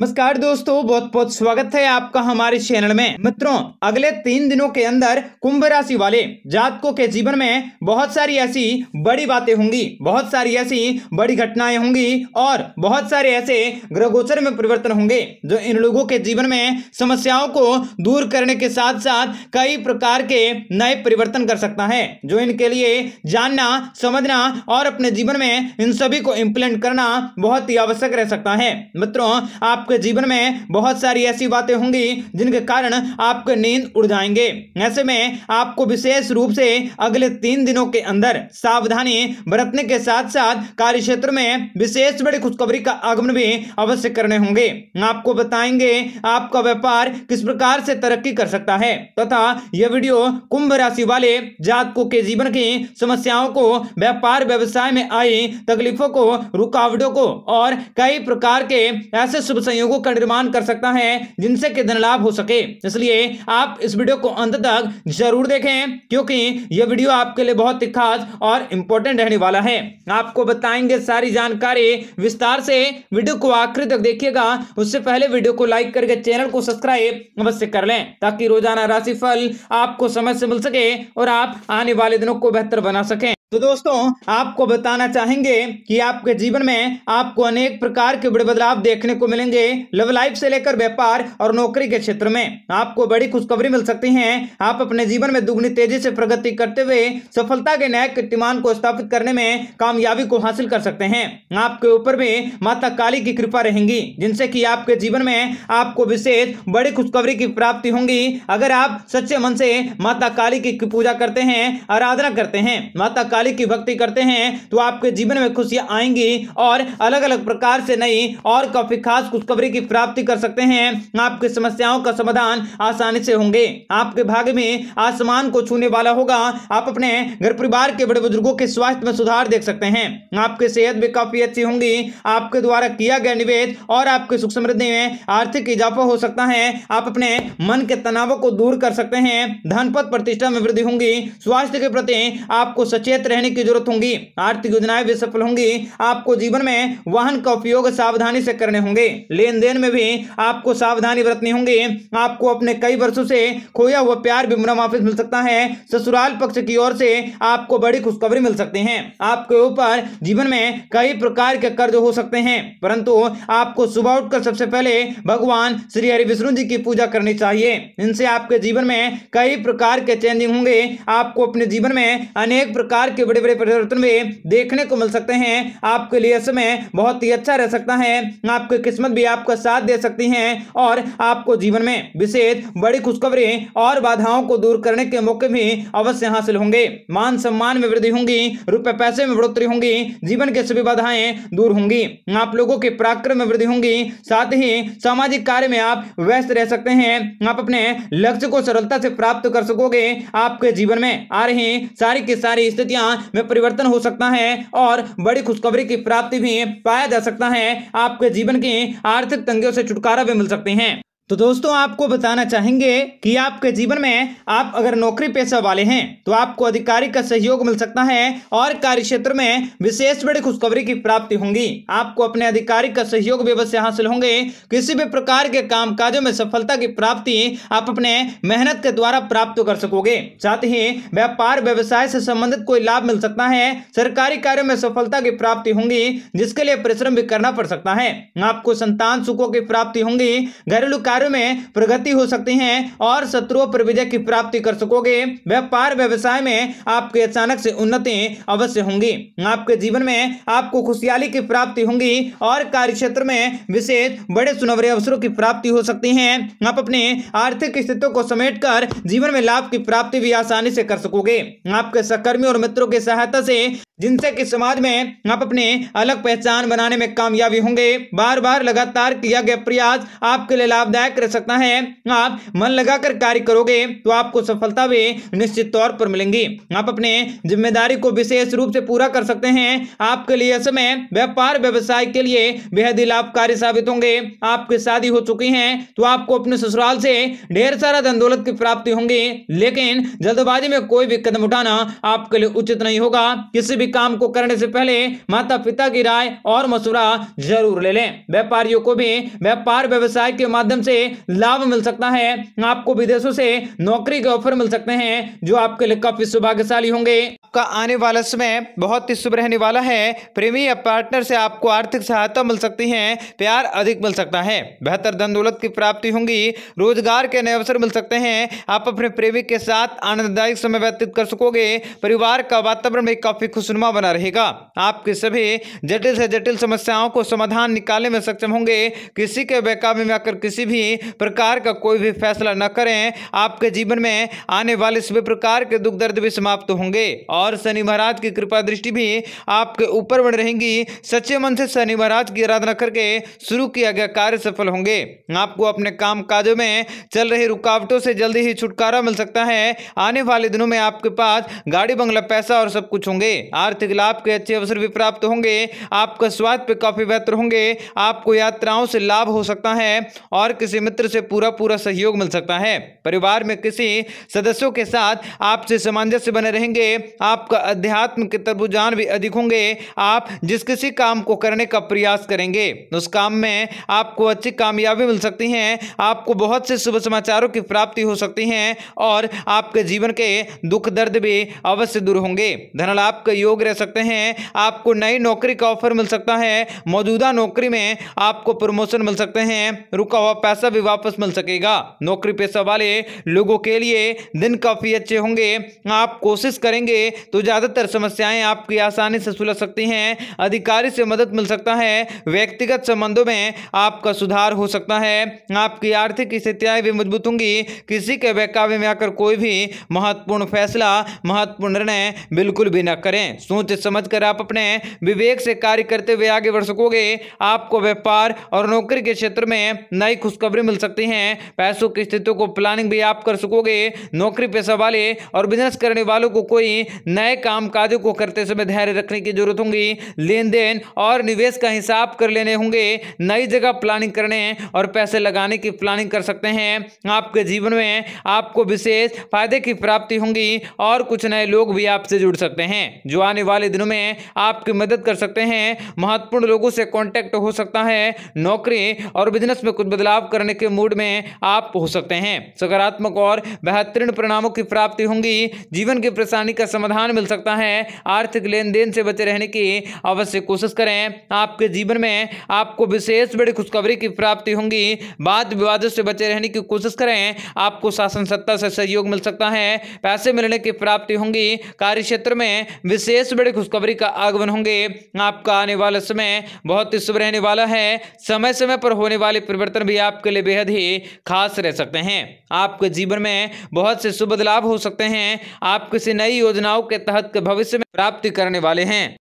नमस्कार दोस्तों बहुत बहुत स्वागत है आपका हमारे चैनल में मित्रों अगले तीन दिनों के अंदर कुंभ राशि वाले जातकों के जीवन में बहुत सारी ऐसी बड़ी बातें होंगी बहुत सारी ऐसी बड़ी घटनाएं होंगी और बहुत सारे ऐसे ग्रहगोचर में परिवर्तन होंगे जो इन लोगों के जीवन में समस्याओं को दूर करने के साथ साथ कई प्रकार के नए परिवर्तन कर सकता है जो इनके लिए जानना समझना और अपने जीवन में इन सभी को इम्प्लीमेंट करना बहुत ही आवश्यक रह सकता है मित्रों आप आपके जीवन में बहुत सारी ऐसी बातें होंगी जिनके कारण आपके नींद उड़ जाएंगे ऐसे में आपको विशेष रूप से अगले तीन दिनों के अंदर सावधानी बरतने के साथ साथ कार्य क्षेत्र में विशेष बड़ी खुशखबरी का आगमन भी अवश्य करने होंगे आपको बताएंगे आपका व्यापार किस प्रकार से तरक्की कर सकता है तथा यह वीडियो कुंभ राशि वाले जातकों के जीवन की समस्याओं को व्यापार व्यवसाय में आई तकलीफों को रुकावटों को और कई प्रकार के ऐसे शुभ संयोगों का निर्माण कर सकता है जिनसे कि धन लाभ हो सके इसलिए आप इस वीडियो को अंत तक जरूर देखें क्योंकि यह वीडियो आपके लिए बहुत ही खास और इंपॉर्टेंट रहने वाला है आपको बताएंगे सारी जानकारी विस्तार से वीडियो को आखिर तक देखिएगा उससे पहले वीडियो को लाइक करके चैनल को सब्सक्राइब अवश्य कर लें ताकि रोजाना राशिफल आपको समय से मिल सके और आप आने वाले दिनों को बेहतर बना सकें तो दोस्तों आपको बताना चाहेंगे कि आपके जीवन में आपको अनेक प्रकार के बड़े बदलाव देखने को मिलेंगे लव लाइफ से लेकर व्यापार और नौकरी के क्षेत्र में आपको बड़ी खुशखबरी मिल सकती है आप अपने जीवन में दुगनी तेजी से प्रगति करते हुए सफलता के नए कीर्तिमान को स्थापित करने में कामयाबी को हासिल कर सकते हैं आपके ऊपर भी माता काली की कृपा रहेंगी जिनसे की आपके जीवन में आपको विशेष बड़ी खुशखबरी की प्राप्ति होंगी अगर आप सच्चे मन से माता काली की पूजा करते हैं आराधना करते हैं माता मालिक की भक्ति करते हैं तो आपके जीवन में खुशियाँ आएंगी और अलग अलग प्रकार से नई और काफी खास खुशखबरी की प्राप्ति कर सकते हैं आपकी समस्याओं का समाधान आसानी से होंगे आपके भाग्य में आसमान को छूने वाला होगा आप अपने घर परिवार के बड़े बुजुर्गों के स्वास्थ्य में सुधार देख सकते हैं आपकी सेहत भी काफी अच्छी होंगी आपके द्वारा किया गया निवेश और आपकी सुख समृद्धि में आर्थिक इजाफा हो सकता है आप अपने मन के तनावों को दूर कर सकते हैं धन प्रतिष्ठा में वृद्धि होंगी स्वास्थ्य के प्रति आपको सचेत रहने की जरूरत होगी आर्थिक योजनाएं भी सफल होंगी आपको जीवन में वाहन का उपयोग सावधानी से करने होंगे लेन देन में भी आपको सावधानी बरतनी होंगी आपको अपने कई वर्षों से खोया हुआ प्यार भी मुना माफिस मिल सकता है ससुराल पक्ष की ओर से आपको बड़ी खुशखबरी मिल सकती है आपके ऊपर जीवन में कई प्रकार के कर्ज हो सकते हैं परंतु आपको सुबह उठकर सबसे पहले भगवान श्री हरि विष्णु जी की पूजा करनी चाहिए इनसे आपके जीवन में कई प्रकार के चेंजिंग होंगे आपको अपने जीवन में अनेक प्रकार के के बड़े बड़े परिवर्तन भी देखने को मिल सकते हैं आपके लिए समय बहुत ही अच्छा रह सकता है आपकी किस्मत भी आपका साथ दे सकती है और आपको जीवन में विशेष बड़ी खुशखबरी और बाधाओं को दूर करने के मौके भी अवश्य हासिल होंगे मान सम्मान में वृद्धि होंगी रुपए पैसे में बढ़ोतरी होंगी जीवन के सभी बाधाएं दूर होंगी आप लोगों के पराक्रम में वृद्धि होंगी साथ ही सामाजिक कार्य में आप व्यस्त रह सकते हैं आप अपने लक्ष्य को सरलता से प्राप्त कर सकोगे आपके जीवन में आ रही सारी की सारी स्थितियां स्थितियां में परिवर्तन हो सकता है और बड़ी खुशखबरी की प्राप्ति भी पाया जा सकता है आपके जीवन की आर्थिक तंगियों से छुटकारा भी मिल सकते हैं तो दोस्तों आपको बताना चाहेंगे कि आपके जीवन में आप अगर नौकरी पेशा वाले हैं तो आपको अधिकारी का सहयोग मिल सकता है और कार्य क्षेत्र में विशेष बड़ी खुशखबरी की प्राप्ति होंगी आपको अपने अधिकारी का सहयोग भी अवश्य हासिल होंगे किसी भी प्रकार के काम काजों में सफलता की प्राप्ति आप अपने मेहनत के द्वारा प्राप्त कर सकोगे साथ ही व्यापार व्यवसाय से संबंधित कोई लाभ मिल सकता है सरकारी कार्यो में सफलता की प्राप्ति होंगी जिसके लिए परिश्रम भी करना पड़ सकता है आपको संतान सुखों की प्राप्ति होंगी घरेलू कार्य कार्य में प्रगति हो सकती है और शत्रुओं पर विजय की प्राप्ति कर सकोगे व्यापार व्यवसाय में आपके अचानक से उन्नति अवश्य होंगी आपके जीवन में आपको खुशहाली की प्राप्ति होंगी और कार्य क्षेत्र में विशेष बड़े सुनवरे अवसरों की प्राप्ति हो सकती है आप अपने आर्थिक स्थिति को समेट जीवन में लाभ की प्राप्ति भी आसानी से कर सकोगे आपके सहकर्मी और मित्रों की सहायता से जिनसे कि समाज में आप अपने अलग पहचान बनाने में कामयाबी होंगे बार बार लगातार किया गया प्रयास आपके लिए लाभदायक रह सकता है आप मन लगाकर कार्य करोगे तो आपको सफलता भी निश्चित तौर पर मिलेंगी आप अपने जिम्मेदारी को विशेष रूप से पूरा कर सकते हैं आपके लिए समय व्यापार व्यवसाय के लिए बेहद ही लाभकारी साबित होंगे आपकी शादी हो चुकी है तो आपको अपने ससुराल से ढेर सारा धन दौलत की प्राप्ति होंगी लेकिन जल्दबाजी में कोई भी कदम उठाना आपके लिए उचित नहीं होगा किसी भी काम को करने से पहले माता पिता की राय और मशुरा जरूर ले लें व्यापारियों को भी व्यापार व्यवसाय के माध्यम से लाभ मिल सकता है आपको विदेशों से नौकरी के ऑफर मिल सकते हैं जो आपके लिए काफी सौभाग्यशाली होंगे आपका आने वाला समय बहुत ही शुभ रहने वाला है प्रेमी या पार्टनर से आपको आर्थिक सहायता मिल सकती है प्यार अधिक मिल सकता है बेहतर धन दौलत की प्राप्ति होंगी रोजगार के नए अवसर मिल सकते हैं आप अपने प्रेमी के साथ आनंददायक समय व्यतीत कर सकोगे परिवार का वातावरण भी काफी खुशनुमा बना रहेगा आपके सभी जटिल से जटिल समस्याओं को समाधान निकालने में सक्षम होंगे किसी के बेकाबे में आकर किसी भी प्रकार का कोई भी फैसला न करें आपके जीवन में आने वाले सभी प्रकार के दुख दर्द भी समाप्त होंगे और और शनि महाराज की कृपा दृष्टि भी आपके ऊपर बढ़ रहेंगी सच्चे मन से शनि महाराज की आराधना करके शुरू किया गया कार्य सफल होंगे आपको अपने काम काजों में चल रही रुकावटों से जल्दी ही छुटकारा मिल सकता है आने वाले दिनों में आपके पास गाड़ी बंगला पैसा और सब कुछ होंगे आर्थिक लाभ के अच्छे अवसर भी प्राप्त होंगे आपका स्वास्थ्य पे काफी बेहतर होंगे आपको यात्राओं से लाभ हो सकता है और किसी मित्र से पूरा पूरा सहयोग मिल सकता है परिवार में किसी सदस्यों के साथ आपसे सामंजस्य बने रहेंगे आप आपका अध्यात्म के तरबुजान भी अधिक होंगे आप जिस किसी काम को करने का प्रयास करेंगे उस काम में आपको अच्छी कामयाबी मिल सकती है आपको बहुत से शुभ समाचारों की प्राप्ति हो सकती है और आपके जीवन के दुख दर्द भी अवश्य दूर होंगे धन लाभ का योग रह सकते हैं आपको नई नौकरी का ऑफर मिल सकता है मौजूदा नौकरी में आपको प्रमोशन मिल सकते हैं रुका हुआ पैसा भी वापस मिल सकेगा नौकरी पेशा वाले लोगों के लिए दिन काफ़ी अच्छे होंगे आप कोशिश करेंगे तो ज़्यादातर समस्याएं आपकी आसानी से सुलझ सकती हैं अधिकारी से मदद मिल सकता है व्यक्तिगत संबंधों में आपका सुधार हो सकता है आपकी आर्थिक स्थितियाँ भी मजबूत होंगी किसी के बहकावे में आकर कोई भी महत्वपूर्ण फैसला महत्वपूर्ण निर्णय बिल्कुल भी न करें सोच समझ कर आप अपने विवेक से कार्य करते हुए आगे बढ़ सकोगे आपको व्यापार और नौकरी के क्षेत्र में नई खुशखबरी मिल सकती है पैसों की स्थितियों को प्लानिंग भी आप कर सकोगे नौकरी पेशा वाले और बिजनेस करने वालों को कोई नए काजों को करते समय धैर्य रखने की जरूरत होगी लेन देन और निवेश का हिसाब कर लेने होंगे नई जगह प्लानिंग करने और पैसे लगाने की प्लानिंग कर सकते हैं आपके जीवन में आपको विशेष फायदे की प्राप्ति होंगी और कुछ नए लोग भी आपसे जुड़ सकते हैं जो आने वाले दिनों में आपकी मदद कर सकते हैं महत्वपूर्ण लोगों से कॉन्टैक्ट हो सकता है नौकरी और बिजनेस में कुछ बदलाव करने के मूड में आप हो सकते हैं सकारात्मक और बेहतरीन परिणामों की प्राप्ति होंगी जीवन की परेशानी का समाधान प्रोत्साहन मिल सकता है आर्थिक लेन देन से बचे रहने की अवश्य कोशिश करें आपके जीवन में आपको विशेष बड़ी खुशखबरी की प्राप्ति होंगी वाद विवादों से बचे रहने की कोशिश करें आपको शासन सत्ता से सहयोग मिल सकता है पैसे मिलने की प्राप्ति होंगी कार्य क्षेत्र में विशेष बड़ी खुशखबरी का आगमन होंगे आपका आने वाला समय बहुत ही शुभ रहने वाला है समय समय पर होने वाले परिवर्तन भी आपके लिए बेहद ही खास रह सकते हैं आपके जीवन में बहुत से शुभ बदलाव हो सकते हैं आप किसी नई योजनाओं के तहत भविष्य में प्राप्ति करने वाले हैं